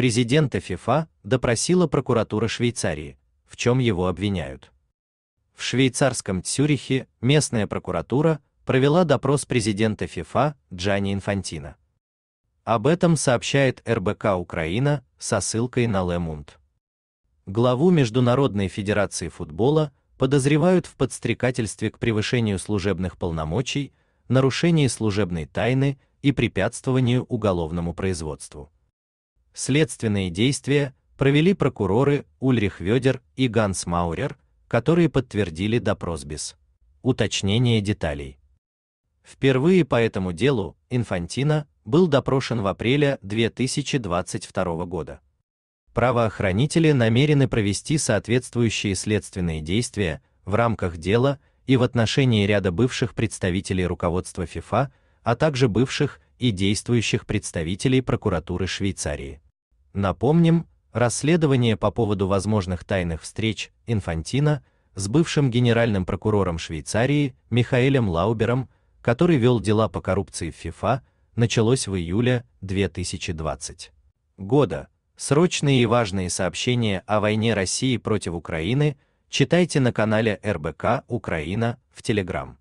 Президента ФИФА допросила прокуратура Швейцарии, в чем его обвиняют. В швейцарском Цюрихе местная прокуратура провела допрос президента ФИФА Джани Инфантино. Об этом сообщает РБК Украина со ссылкой на Лемунд. Главу Международной Федерации футбола подозревают в подстрекательстве к превышению служебных полномочий, нарушении служебной тайны и препятствованию уголовному производству. Следственные действия провели прокуроры Ульрих Ведер и Ганс Маурер, которые подтвердили допрос без уточнения деталей. Впервые по этому делу Инфантино был допрошен в апреле 2022 года. Правоохранители намерены провести соответствующие следственные действия в рамках дела и в отношении ряда бывших представителей руководства ФИФА, а также бывших и действующих представителей прокуратуры Швейцарии. Напомним, расследование по поводу возможных тайных встреч Инфантино с бывшим генеральным прокурором Швейцарии Михаэлем Лаубером, который вел дела по коррупции в ФИФА, началось в июле 2020 года. Срочные и важные сообщения о войне России против Украины читайте на канале РБК Украина в Telegram.